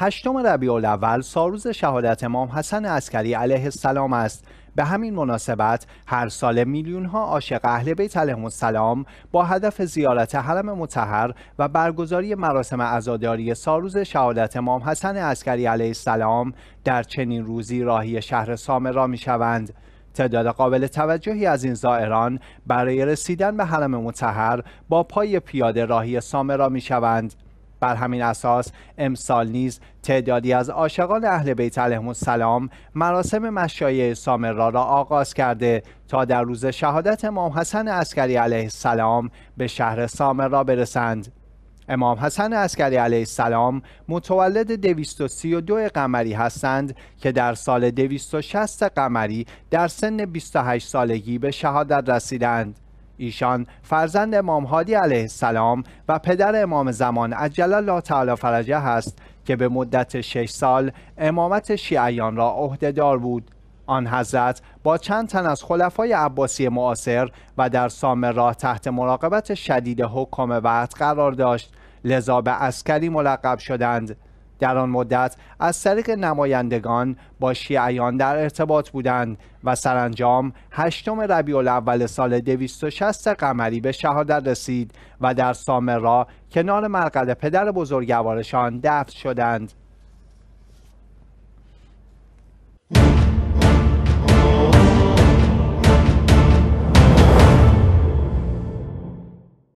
هشتم ربیع الاول ساروز شهادت امام حسن عسکری علیه السلام است به همین مناسبت هر سال میلیون ها عاشق اهل بیت علیهم السلام با هدف زیارت حرم مطهر و برگزاری مراسم عزاداری ساروز شهادت امام حسن عسکری علیه السلام در چنین روزی راهی شهر سامرا می شوند. تعداد قابل توجهی از این زائران برای رسیدن به حرم مطهر با پای پیاده راهی سامرا می شوند. بر همین اساس امسال نیز تعدادی از عاشقان اهل بیت علیهم السلام مراسم مشایع سامرا را آغاز کرده تا در روز شهادت امام حسن عسکری علیه السلام به شهر سامرا برسند امام حسن عسکری علیه السلام متولد 232 قمری هستند که در سال 260 قمری در سن 28 سالگی به شهادت رسیدند ایشان فرزند امام هادی علیه السلام و پدر امام زمان عجل الله تعالی فرجه است که به مدت شش سال امامت شیعیان را عهدهدار بود آن حضرت با چند تن از خلفای عباسی معاصر و در سام راه تحت مراقبت شدید حکام وقت قرار داشت لذا به اسکری ملقب شدند در آن مدت از طریق نمایندگان با شیعیان در ارتباط بودند و سرانجام هشتم ربیع الاول سال 260 قمری به شهادت رسید و در سامرا کنار مرقد پدر بزرگوارشان دفن شدند